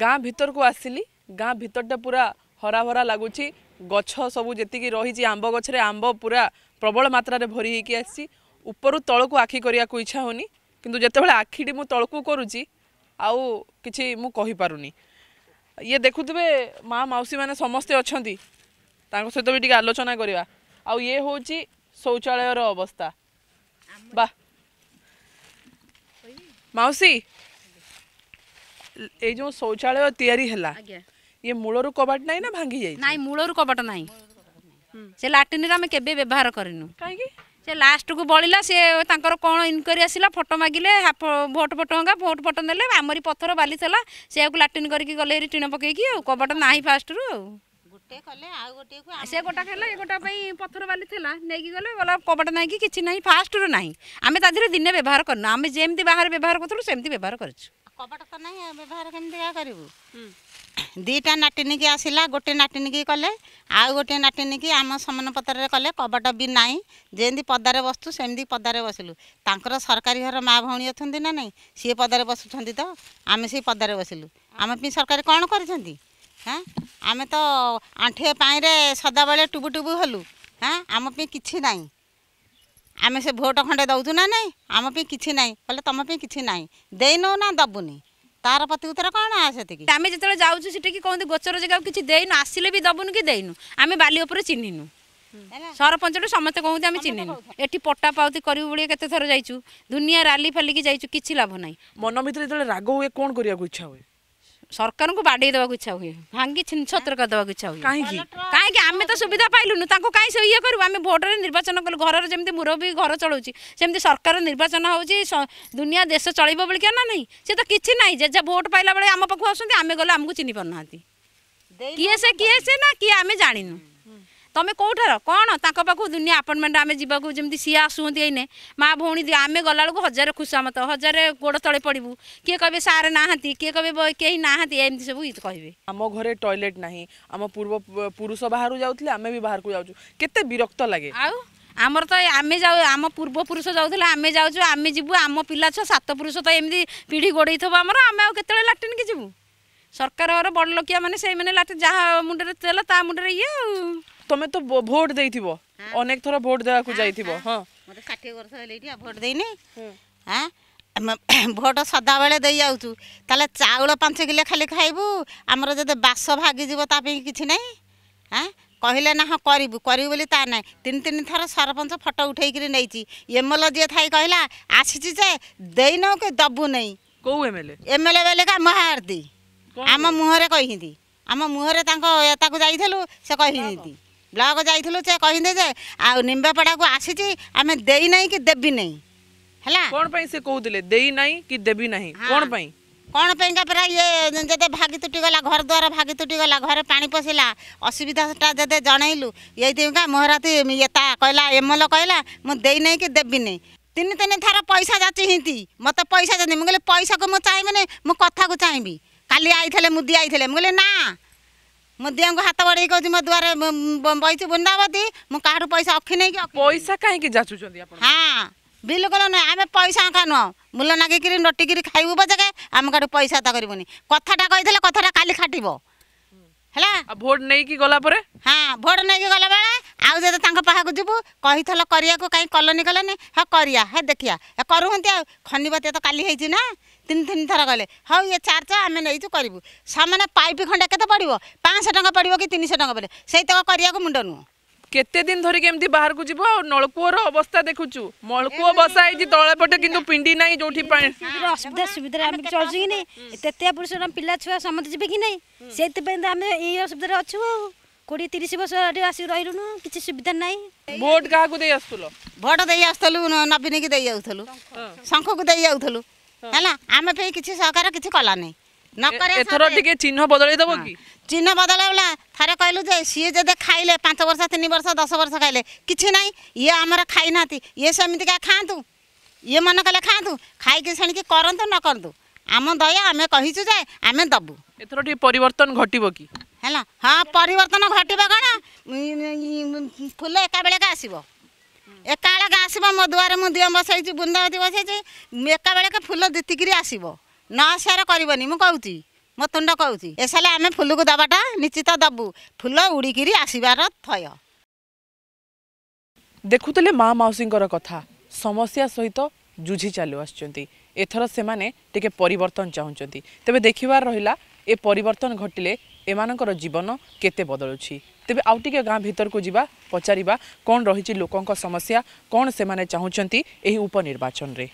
ଗାଁ ଭିତରକୁ ଆସିଲି ଗାଁ ଭିତରଟା ପୁରା ହରାଭରା ଲାଗୁଛି ଗଛ ସବୁ ଯେତିକି ରହିଛି ଆମ୍ବ ଗଛରେ ଆମ୍ବ ପୁରା ପ୍ରବଳ ମାତ୍ରାରେ ଭରି ହେଇକି ଆସିଛି ଉପରୁ ତଳକୁ ଆଖି କରିବାକୁ ଇଚ୍ଛା ହେଉନି କିନ୍ତୁ ଯେତେବେଳେ ଆଖିଟି ମୁଁ ତଳକୁ କରୁଛି ଆଉ କିଛି ମୁଁ କହିପାରୁନି ଇଏ ଦେଖୁଥିବେ ମାଆ ମାଉସୀମାନେ ସମସ୍ତେ ଅଛନ୍ତି ତାଙ୍କ ସହିତ ବି ଟିକେ ଆଲୋଚନା କରିବା ଆଉ ଇଏ ହେଉଛି ଶୌଚାଳୟର ଅବସ୍ଥା ବା ମାଉସୀ এই যে শৌচালয় তৈরি হল ইয়ে মূলরু কবাট নাই না ভাঙ্গি যাই নাই মূলরু কবাট নাই সে লাটিন আমি কেবে ব্যবহার করিনু কাইকি সে লাস্ট কু বলিলা সে তাঁর কোণ ইনকোয়ারি আসিলা ফটো মাগিলে হাফ ভোট ফটো হঙ্গা ভোট ফটো নেলে আমরি পথর বালি থালা সে লাটিন করিকি গলে টিণ পকাইকি আউ কবাট নাই ফার্স্টরু ସେ ଗୋଟା ହେଲା ଏ ଗୋଟା ପାଇଁ পথর বালি ଥିଲା ନେଇକି ଗଲେ ଗଲା କବାଟ ନାହିଁ କି କିଛି ନାହିଁ ଫାଷ୍ଟରୁ ନାହିଁ ଆମେ ତା ଦେହରେ ଦିନେ ବ୍ୟବହାର କରିନୁ ଆମେ ଯେମିତି ବାହାରେ ବ୍ୟବହାର କରୁଥିଲୁ ସେମିତି ବ୍ୟବହାର କରିଛୁ କବାଟ ତ ନାହିଁ ବ୍ୟବହାର କେମିତି କରିବୁ ଦୁଇଟା ନାଟିନିକି ଆସିଲା ଗୋଟେ ନାଟିନିକି କଲେ ଆଉ ଗୋଟେ ନାଟିନିକି ଆମ ସମନ ପତ୍ରରେ କଲେ କବାଟ ବି ନାହିଁ ଯେମିତି ପଦାରେ ବସୁ ସେମିତି ପଦାରେ ବସିଲୁ ତାଙ୍କର ସରକାରୀ ଘର ମା ଭଉଣୀ ଅଛନ୍ତି ନା ନାହିଁ ସିଏ ପଦାରେ ବସୁଛନ୍ତି ତ ଆମେ ସେଇ ପଦାରେ ବସିଲୁ ଆମ ପାଇଁ ସରକାର କ'ଣ କରିଛନ୍ତି ହଁ ଆମେ ତ ଆଣ୍ଠିଏ ପାଣିରେ ସଦାବେଳେ ଟୁବୁ ଟୁବୁ ହେଲୁ ହଁ ଆମ ପାଇଁ କିଛି ନାହିଁ ଆମେ ସେ ଭୋଟ ଖଣ୍ଡେ ଦେଉଛୁ ନା ନାହିଁ ଆମ ପାଇଁ କିଛି ନାହିଁ କହିଲେ ତୁମ ପାଇଁ କିଛି ନାହିଁ ଦେଇନଉ ନା ଦେବୁନି ତାର ପ୍ରତି ଉତ୍ତର କ'ଣ ସେତିକି ଆମେ ଯେତେବେଳେ ଯାଉଛୁ ସେଠିକି କହନ୍ତି ଗୋଚର ଜାଗାକୁ କିଛି ଦେଇନୁ ଆସିଲେ ବି ଦେବୁନି କି ଦେଇନୁ ଆମେ ବାଲି ଉପରେ ଚିହ୍ନିନୁ ସରପଞ୍ଚଠୁ ସମସ୍ତେ କହନ୍ତି ଆମେ ଚିହ୍ନିନୁ ଏଠି ପଟା ପାଉତି କରିବୁ ବୋଲି କେତେ ଥର ଯାଇଛୁ ଦୁନିଆ ରାଲି ଫାଲିକି ଯାଇଛୁ କିଛି ଲାଭ ନାହିଁ ମନ ଭିତରେ ଯେତେବେଳେ ରାଗ ହୁଏ କ'ଣ କରିବାକୁ ଇଚ୍ଛା ହୁଏ ସରକାରଙ୍କୁ ବାଡ଼େଇ ଦେବାକୁ ଇଚ୍ଛା ହୁଏ ଭାଙ୍ଗି ଛିନ୍ଛତ୍ର କରିଦେବାକୁ ଇଚ୍ଛା ହୁଏ କାହିଁକି କାହିଁକି ଆମେ ତ ସୁବିଧା ପାଇଲୁନୁ ତାଙ୍କୁ କାହିଁ ସେ ଇଏ କରିବୁ ଆମେ ଭୋଟରେ ନିର୍ବାଚନ କଲୁ ଘରର ଯେମିତି ମୁରବୀ ଘର ଚଳଉଛି ସେମିତି ସରକାର ନିର୍ବାଚନ ହେଉଛି ଦୁନିଆ ଦେଶ ଚଳିବ ବୋଲିକା ନା ନାହିଁ ସେ ତ କିଛି ନାହିଁ ଜେଜା ଭୋଟ ପାଇଲା ବେଳେ ଆମ ପାଖକୁ ଆସୁଛନ୍ତି ଆମେ ଗଲେ ଆମକୁ ଚିହ୍ନି ପାରୁନାହାନ୍ତି କିଏ ସେ କିଏ ସେ ନା କିଏ ଆମେ ଜାଣିନୁ তুমি কোথার কোণ তাঁক পাখু দুনিয়া আপয়েন্টমেন্ট আমি যাওয়া যেমন সি আসুচার এইনে মা ভৌণী আমি গলা বেড়ে হাজার খুশামত হাজার গোড় তলে পড়বু কে কে সার না কে কে কে না এমনি সব কে আমার ঘরে টয়লেট না আমার পূর্ব পুরুষ বাহার যাওয়া আমি বাহার যাচ্ছু কেতে বিরক্ত লাগে আউ আমার তো ଆମର ତ ଆମେ ଯାଉ ଆମ ପୂର୍ବପୁରୁଷ ଯାଉଥିଲେ ଆମେ ଯାଉଛୁ ଆମେ ଯିବୁ ଆମ ପିଲା ଛୁଆ ସାତ ପୁରୁଷ ତ ଏମିତି ପିଢ଼ି ଗୋଡ଼େଇଥିବ ଆମର ଆମେ ଆଉ କେତେବେଳେ ଲାଟ୍ରିନ୍କି যাবু সরকার বড় লোকিয়া মানে সেই মানে লাঠি যা মুন্ডরে তেল তা মুন্ডরে ইয়ে তুমি তো ভোট দেইথিব অনেক থর ভোট দেওয়া দেওয়াকু যাইথিব হ্যাঁ মতে 60 বর্ষ হলে এটি ভোট দেইনি হ্যাঁ ভোট সদাবেলে দেই যাওছু তাহলে চাউল পাঁচ কিলো খালি খাইবু আমার যদি বাস ভাগি যাব তা কিছু নাই হ্যাঁ କହିଲେ ନା ହଁ କରିବୁ କରିବୁ ବୋଲି ତା তিন ତିନି ତିନି ଥର ସରପଞ୍ଚ ଫଟୋ ଉଠେଇକିରି ନେଇଛି ଏମଏଲ ଯିଏ ଥାଇ କହିଲା ଆସିଛି ଯେ ଦେଇନଉ କି ଦେବୁ ନାହିଁ କେଉଁ ଏମଏଲଏ এমএলএ ବେଲେ କା ମହାରତୀ ଆମ ମୁହଁରେ କହିଛନ୍ତି ଆମ ମୁହଁରେ ତାଙ୍କ ତାକୁ ଯାଇଥିଲୁ ସେ କହିଛନ୍ତି ବ୍ଲକ ଯାଇଥିଲୁ ସେ କହିଛନ୍ତି ଯେ ଆଉ ନିମ୍ବାପଡ଼ାକୁ ଆସିଛି ଆମେ ଦେଇନାହିଁ କି ଦେବି ନାହିଁ ହେଲା କ'ଣ ପାଇଁ ସେ କହୁଥିଲେ ଦେଇନାହିଁ କି ଦେବି ନାହିଁ କ'ଣ ପାଇଁ କ'ଣ ପାଇଁକା ପରା ଇଏ ଯେତେ ଭାଗି ତୁଟିଗଲା ଘର ଦ୍ୱାର ଭାଗି ତୁଟିଗଲା ଘରେ ପାଣି ପଶିଲା ଅସୁବିଧାଟା ଯେତେ ଜଣେଇଲୁ ଏଇଥିପାଇଁକା ମୋହରାତି ଏତା କହିଲା ଏମଲ କହିଲା ମୁଁ ଦେଇନାହିଁ କି ଦେବି ନାହିଁ ତିନି ତିନି ଥର ପଇସା ଯାଚି ହିନ୍ତି ମୋତେ ପଇସା ଦିଅନ୍ତି ମୁଁ କହିଲି ପଇସାକୁ ମୁଁ ଚାହିଁବିନି ମୁଁ କଥାକୁ ଚାହିଁବି କାଲି ଆଇଥିଲେ ମୁଦି ଆଇଥିଲେ ମୁଁ କହିଲି ନା ମୁଦିଆଙ୍କୁ ହାତ ବଢ଼େଇ କହୁଛି ମୋ ଦୁଆରେ ବଇଛି ବୃନ୍ଦାବତୀ ମୁଁ କାହାଠୁ ପଇସା ଅଖି ନେଇକି ପଇସା କାହିଁକି ଯାଚୁଛନ୍ତି ହଁ ବିଲ କଲ ନୁହେଁ ଆମେ ପଇସା ଅଙ୍କା ନୁହଁ ମୁଲ ନାଗିକିରି ନଟିକିରି ଖାଇବୁ ପଛକେ ଆମ କାଠୁ ପଇସା ତ କରିବୁନି କଥାଟା କହିଥିଲେ କଥାଟା କାଲି ଖାଟିବ ହେଲା ଭୋଟ ନେଇକି ଗଲା ପରେ ହଁ ଭୋଟ ନେଇକି ଗଲାବେଳେ ଆଉ ଯଦି ତାଙ୍କ ପାଖକୁ ଯିବୁ କହିଥିଲ କରିବାକୁ କାହିଁ କଲନି କଲନି ହଁ କରିବା ହେ ଦେଖିବା ଏ କରୁଛନ୍ତି ଆଉ ଖନିବାତ୍ୟା ତ କାଲି ହେଇଛି ନା ତିନି ତିନି ଥର ଗଲେ ହଉ ଇଏ ଚାର୍ଜ ଆମେ ନେଇଛୁ କରିବୁ ସେମାନେ ପାଇପ୍ ଖଣ୍ଡେ କେତେ ପଡ଼ିବ ପାଞ୍ଚଶହ ଟଙ୍କା ପଡ଼ିବ କି ତିନିଶହ ଟଙ୍କା ପଡ଼ିବ ସେଇତକ କରିବାକୁ ମୁଣ୍ଡ ନୁହଁ କେତେ ଦିନ ଧରିକି ଏମିତି ବାହାରକୁ ଯିବ ଆଉ ନଳକୂଅର ଅବସ୍ଥା ଦେଖୁଛୁ ନଳକୂଅ ବସା ହେଇଛି ତଳେ ପଟେ କିନ୍ତୁ ପିଣ୍ଡି ନାହିଁ ଯୋଉଠି ଅସୁବିଧା ସୁବିଧାରେ ଆମେ ଚଳୁଛୁ କି ନାହିଁ ତେତିଆ ପୁରୁଷ ପିଲା ଛୁଆ ସମସ୍ତେ ଯିବେ କି ନାହିଁ ସେଇଥିପାଇଁ ତ ଆମେ ଏଇ ଅସୁବିଧାରେ ଅଛୁ ଆଉ କୋଡ଼ିଏ ତିରିଶ ବର୍ଷ ଆସିକି ରହିଲୁଣୁ କିଛି ସୁବିଧା ନାହିଁ ଭୋଟ କାହାକୁ ଦେଇ ଆସୁଥିଲ ଭୋଟ ଦେଇ ଆସୁଥିଲୁ ନବୀନକି ଦେଇ ଯାଉଥିଲୁ ଶଙ୍ଖକୁ ଦେଇ ଯାଉଥିଲୁ ହେଲା ଆମେ ପାଇଁ କିଛି ସରକାର କିଛି କଲାନି এথর টিকে চিহ্ন বদলাই দেব কি চিহ্ন বদলাইলা থরে কইলু যে সি যদি খাইলে পাঁচ বর্ষ তিন বর্ষ দশ বর্ষ খাইলে কিছু নাই ইয়ে আমার খাই না ইয়ে সেমিতি খাঁতু ইয়ে মনে কলে খাঁতু খাইকি সেণিকি করতু ন করতু আম দয়া আমি কহিছু যে আমি দেবু এথর টিকে পরিবর্তন ঘটিব কি হ্যাঁ হ্যাঁ পরিবর্তন ঘটিব কেন ফুল একাবেলেকা আসব একাবেলেকা আসব মো দুয়ারে মু দিও বসাইছি বৃন্দাবতী বসাইছি একাবেলেকা ফুল দিতিকি আসব ନ ସେଆର କରିବନି ମୁଁ କହୁଛି ମୋ ତୁଣ୍ଡ କହୁଛି ଏସାଲେ ଆମେ ଫୁଲକୁ ଦେବାଟା ନିଶ୍ଚିତ ଦେବୁ ଫୁଲ ଉଡ଼ିକିରି ଆସିବାର ଥୟ ଦେଖୁଥିଲେ ମା ମାଉସୀଙ୍କର କଥା ସମସ୍ୟା ସହିତ ଜୁଝି ଚାଲୁ ଆସିଛନ୍ତି ଏଥର ସେମାନେ ଟିକେ ପରିବର୍ତ୍ତନ ଚାହୁଁଛନ୍ତି ତେବେ ଦେଖିବାର ରହିଲା ଏ ପରିବର୍ତ୍ତନ ଘଟିଲେ ଏମାନଙ୍କର ଜୀବନ କେତେ ବଦଳୁଛି ତେବେ ଆଉ ଟିକେ ଗାଁ ଭିତରକୁ ଯିବା ପଚାରିବା କ'ଣ ରହିଛି ଲୋକଙ୍କ ସମସ୍ୟା କ'ଣ ସେମାନେ ଚାହୁଁଛନ୍ତି ଏହି ଉପନିର୍ବାଚନରେ